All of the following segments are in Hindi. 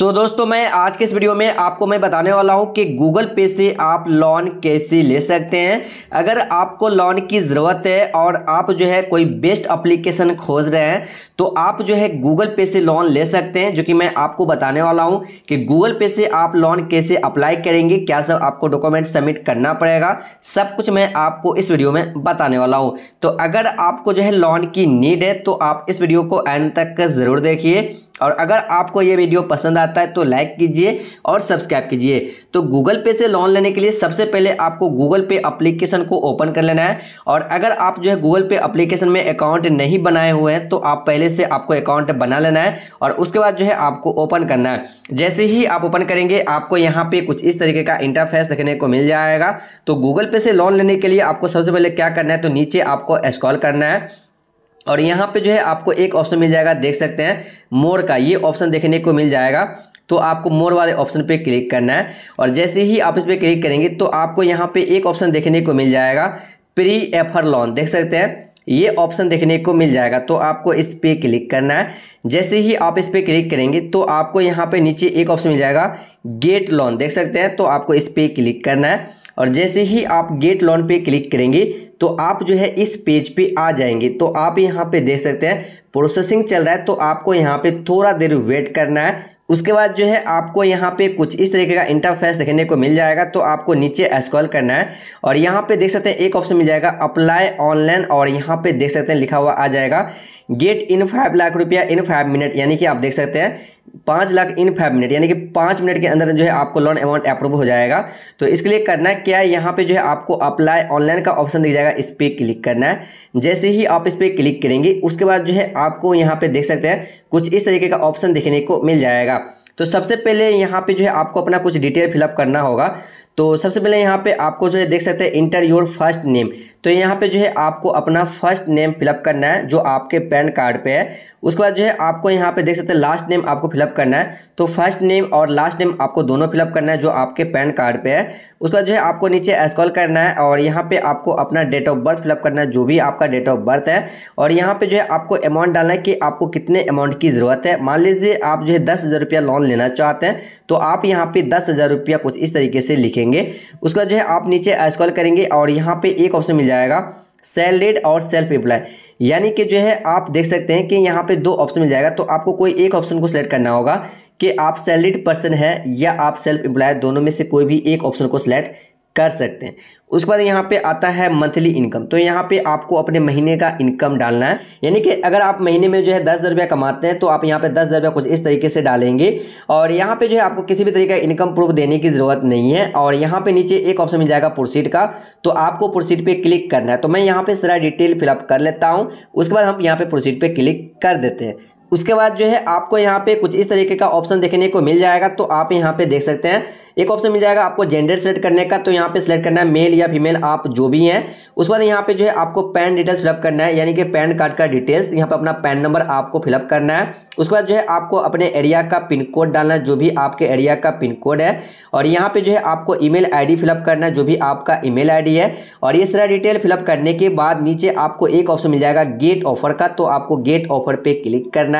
सो so, दोस्तों मैं आज के इस वीडियो में आपको मैं बताने वाला हूं कि गूगल पे से आप लोन कैसे ले सकते हैं अगर आपको लोन की ज़रूरत है और आप जो है कोई बेस्ट एप्लीकेशन खोज रहे हैं तो आप जो है गूगल पे से लोन ले सकते हैं जो कि मैं आपको बताने वाला हूं कि गूगल पे से आप लोन कैसे अप्लाई करेंगे क्या सब आपको डॉक्यूमेंट सबमिट करना पड़ेगा सब कुछ मैं आपको इस वीडियो में बताने वाला हूँ तो अगर आपको जो है लोन की नीड है तो आप इस वीडियो को एंड तक ज़रूर देखिए और अगर आपको ये वीडियो पसंद आता है तो लाइक कीजिए और सब्सक्राइब कीजिए तो गूगल पे से लोन लेने के लिए सबसे पहले आपको गूगल पे अप्लीकेशन को ओपन कर लेना है और अगर आप जो है गूगल पे अप्लीकेशन में अकाउंट नहीं बनाए हुए हैं तो आप पहले से आपको अकाउंट बना लेना है और उसके बाद जो है आपको ओपन करना है जैसे ही आप ओपन करेंगे आपको यहाँ पर कुछ इस तरीके का इंटरफेस देखने को मिल जाएगा तो गूगल पे से लोन लेने के लिए आपको सबसे पहले क्या करना है तो नीचे आपको स्कॉल करना है और यहाँ पे जो है आपको एक ऑप्शन मिल जाएगा देख सकते हैं मोर का ये ऑप्शन देखने को मिल जाएगा तो आपको मोर वाले ऑप्शन पे क्लिक करना है और जैसे ही आप इस पर क्लिक करेंगे तो आपको यहाँ पे एक ऑप्शन देखने को मिल जाएगा प्री एफर लॉन देख सकते हैं ये ऑप्शन देखने को मिल जाएगा तो आपको इस पर क्लिक करना है जैसे ही आप इस पर क्लिक करेंगे तो आपको यहाँ पर नीचे एक ऑप्शन मिल जाएगा गेट लॉन देख सकते हैं तो आपको इस पर क्लिक करना है और जैसे ही आप गेट लोन पे क्लिक करेंगे तो आप जो है इस पेज पे आ जाएंगे तो आप यहाँ पे देख सकते हैं प्रोसेसिंग चल रहा है तो आपको यहाँ पे थोड़ा देर वेट करना है उसके बाद जो है आपको यहाँ पे कुछ इस तरीके का इंटरफेस देखने को मिल जाएगा तो आपको नीचे स्क्रॉल करना है और यहाँ पे देख सकते हैं एक ऑप्शन मिल जाएगा अप्लाई ऑनलाइन और यहाँ पे देख सकते हैं लिखा हुआ आ जाएगा गेट इन फाइव लाख रुपया इन फाइव मिनट यानी कि आप देख सकते हैं पाँच लाख इन फाइव मिनट यानी कि पाँच मिनट के अंदर जो है आपको लोन अमाउंट अप्रूव हो जाएगा तो इसके लिए करना है क्या है यहाँ पे जो है आपको अप्लाई ऑनलाइन का ऑप्शन दिख जाएगा इस पर क्लिक करना है जैसे ही आप इस पर क्लिक करेंगे उसके बाद जो है आपको यहाँ पे देख सकते हैं कुछ इस तरीके का ऑप्शन देखने को मिल जाएगा तो सबसे पहले यहाँ पे जो है आपको अपना कुछ डिटेल फिलअप करना होगा तो सबसे पहले यहाँ पे आपको जो है देख सकते हैं इंटर योर फर्स्ट नेम तो यहाँ पे जो है आपको अपना फर्स्ट नेम फिलअप करना है जो आपके पैन कार्ड पे है उसके बाद जो है आपको यहाँ पे देख सकते हैं लास्ट नेम आपको फिलअप करना है तो फर्स्ट नेम और लास्ट नेम आपको दोनों फिलअप करना है जो आपके पैन कार्ड पे है उसके बाद जो है आपको नीचे एस्कॉल करना है और यहाँ पे आपको अपना डेट ऑफ बर्थ फिलअप करना है जो भी आपका डेट ऑफ बर्थ है और यहाँ पे जो है आपको अमाउंट डालना है कि आपको कितने अमाउंट की ज़रूरत है मान लीजिए आप जो है दस हज़ार रुपया लोन लेना चाहते हैं तो आप यहाँ पे दस हज़ार रुपया कुछ इस तरीके से लिखेंगे उसका जो है आप नीचे एस्कॉल करेंगे और यहाँ पे एक ऑप्शन मिल जाएगा सैलरीड और सेल्फ एम्प्लॉय यानी कि जो है आप देख सकते हैं कि यहाँ पे दो ऑप्शन मिल जाएगा तो आपको कोई एक ऑप्शन को सिलेक्ट करना होगा कि आप सैलरीड पर्सन है या आप सेल्फ एम्प्लॉय दोनों में से कोई भी एक ऑप्शन को सिलेक्ट कर सकते हैं उसके बाद यहाँ पे आता है मंथली इनकम तो यहाँ पे आपको अपने महीने का इनकम डालना है यानी कि अगर आप महीने में जो है दस हज़ार रुपया कमाते हैं तो आप यहाँ पे दस हज़ार रुपया कुछ इस तरीके से डालेंगे और यहाँ पे जो है आपको किसी भी तरीके का इनकम प्रूफ देने की ज़रूरत नहीं है और यहाँ पे नीचे एक ऑप्शन मिल जाएगा प्रोसीड का तो आपको प्रोसीड पर क्लिक करना है तो मैं यहाँ पर सारा डिटेल फिलअप कर लेता हूँ उसके बाद हम यहाँ पर प्रोसीड पर क्लिक कर देते हैं उसके बाद जो है आपको यहाँ पे कुछ इस तरीके का ऑप्शन देखने को मिल जाएगा तो आप यहाँ पे देख सकते हैं एक ऑप्शन मिल जाएगा आपको जेंडर सेलेक्ट करने का तो यहाँ पे सिलेक्ट करना है मेल या फीमेल आप जो भी हैं उसके बाद यहाँ पे जो है आपको पैन डिटेल्स फिलअप करना है यानी कि पैन कार्ड का डिटेल्स यहाँ पे अपना पैन नंबर आपको फिलअप करना है उसके बाद जो है आपको अपने एरिया का पिन कोड डालना है जो भी आपके एरिया का पिन कोड है और यहाँ पर जो है आपको ई मेल फिलअप करना है जो भी आपका ई मेल है और ये सारा डिटेल फिलअप करने के बाद नीचे आपको एक ऑप्शन मिल जाएगा गेट ऑफर का तो आपको गेट ऑफर पर क्लिक करना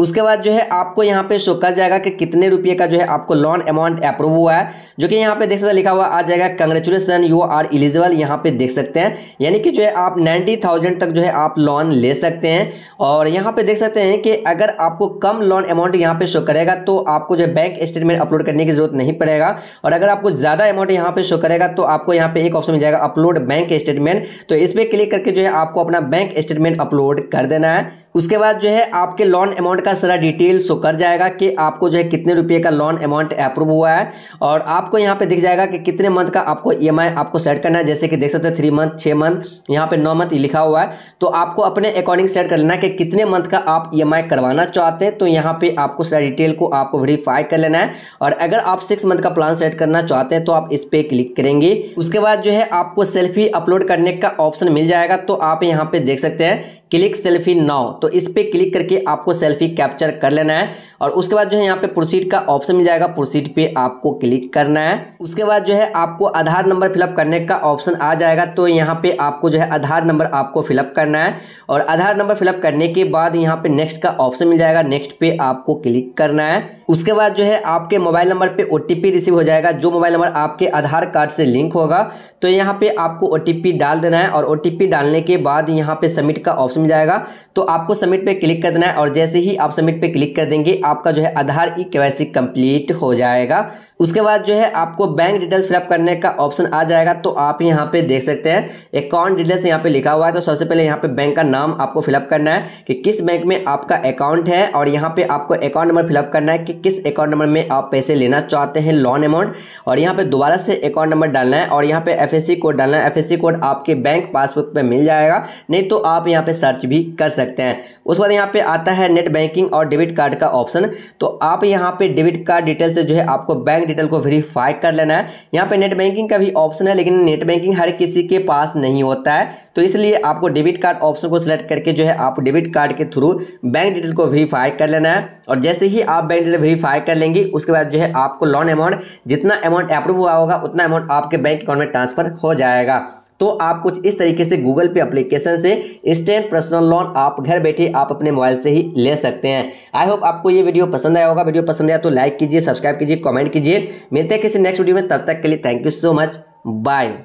उसके बाद जो है आपको यहाँ पे शो कर जाएगा कि कितने रुपये का जो है आपको लोन अमाउंट अप्रूव हुआ है जो कि यहाँ पे देख सकते हैं लिखा हुआ आ जाएगा कंग्रेचुलेसन यू आर एलिजिबल यहाँ पे देख सकते हैं यानी कि जो है आप नाइन्टी तक जो है आप लोन ले सकते हैं और यहाँ पे देख सकते हैं कि अगर आपको कम लोन अमाउंट यहाँ पे शो करेगा तो आपको जो है बैंक स्टेटमेंट अपलोड करने की जरूरत नहीं पड़ेगा और अगर आपको ज़्यादा अमाउंट यहाँ पे शो करेगा तो आपको यहाँ पे एक ऑप्शन मिल जाएगा अपलोड बैंक स्टेटमेंट तो इस पर क्लिक करके जो है आपको अपना बैंक स्टेटमेंट अपलोड कर देना है उसके बाद जो है आपके लोन अमाउंट का का सारा डिटेल शो कर जाएगा कि आपको जो है कितने रुपये का लोन अमाउंट अप्रूव हुआ है और आपको यहाँ पे दिख जाएगा कि कितने मंथ का आपको ई आपको सेट करना है जैसे कि देख सकते हैं थ्री मंथ छः मंथ यहाँ पे नौ मंथ लिखा हुआ है तो आपको अपने अकॉर्डिंग सेट कर लेना है कि कितने मंथ का आप ई करवाना चाहते हैं तो यहाँ पर आपको सारा डिटेल को आपको वेरीफाई कर लेना है और अगर आप सिक्स मंथ का प्लान सेट करना चाहते हैं तो आप इस पर क्लिक करेंगे उसके बाद जो है आपको सेल्फी अपलोड करने का ऑप्शन मिल जाएगा तो आप यहाँ पर देख सकते हैं क्लिक सेल्फी नाउ तो इस पर क्लिक करके आपको सेल्फी कैप्चर कर लेना है और उसके बाद जो है यहाँ पे प्रोसीड का ऑप्शन मिल जाएगा प्रोसीड पे आपको क्लिक करना है उसके बाद जो है आपको आधार नंबर फिलअप करने का ऑप्शन आ जाएगा तो यहाँ पे आपको जो है आधार नंबर आपको फिलअप करना है और आधार नंबर फिलअप करने के बाद यहाँ पे नेक्स्ट का ऑप्शन मिल जाएगा नेक्स्ट पे आपको क्लिक करना है उसके बाद जो है आपके मोबाइल नंबर पे ओ रिसीव हो जाएगा जो मोबाइल नंबर आपके आधार कार्ड से लिंक होगा तो यहाँ पे आपको ओ डाल देना है और ओ डालने के बाद यहाँ पे सबमिट का ऑप्शन मिल जाएगा तो आपको सबमिट पे क्लिक कर देना है और जैसे ही आप सबमिट पे क्लिक कर देंगे आपका जो है आधार ई के वाई हो जाएगा उसके बाद जो है आपको बैंक डिटेल्स फिलअप करने का ऑप्शन आ जाएगा तो आप यहाँ पे देख सकते हैं अकाउंट डिटेल्स यहाँ पे लिखा हुआ है तो सबसे पहले यहाँ पे बैंक का नाम आपको फिलअप करना है कि किस बैंक में आपका अकाउंट है और यहाँ पे आपको अकाउंट नंबर फिलअप करना है कि किस अकाउंट नंबर में आप पैसे लेना चाहते हैं लोन अमाउंट और यहाँ पे दोबारा से अकाउंट नंबर डालना है और यहाँ पे एफ कोड डालना है एफ कोड आपके बैंक पासबुक पे मिल जाएगा नहीं तो आप यहाँ पे सर्च भी कर सकते हैं उसके बाद यहाँ पे आता है नेट बैंकिंग और डेबिट कार्ड का ऑप्शन तो आप यहाँ पे डेबिट कार्ड डिटेल से जो है आपको बैंक डिटेल को वेरीफाई कर लेना है यहाँ पे नेट बैंकिंग का भी ऑप्शन है लेकिन नेट बैंकिंग हर किसी के पास नहीं होता है तो इसलिए आपको डेबिट कार्ड ऑप्शन को सिलेक्ट करके जो है आप डेबिट कार्ड के थ्रू बैंक डिटेल को वेरीफाई कर लेना है और जैसे ही आप बैंक डिटेल वेरीफाई कर लेंगी उसके बाद जो है आपको लोन अमाउंट जितना अमाउंट अप्रूव हुआ होगा उतना अमाउंट आपके बैंक अकाउंट में ट्रांसफर हो जाएगा तो आप कुछ इस तरीके से गूगल पे अप्लीकेशन से इंस्टेंट पर्सनल लोन आप घर बैठे आप अपने मोबाइल से ही ले सकते हैं आई होप आपको ये वीडियो पसंद आया होगा वीडियो पसंद आया तो लाइक कीजिए सब्सक्राइब कीजिए कमेंट कीजिए मिलते हैं किसी नेक्स्ट वीडियो में तब तक के लिए thank you so much bye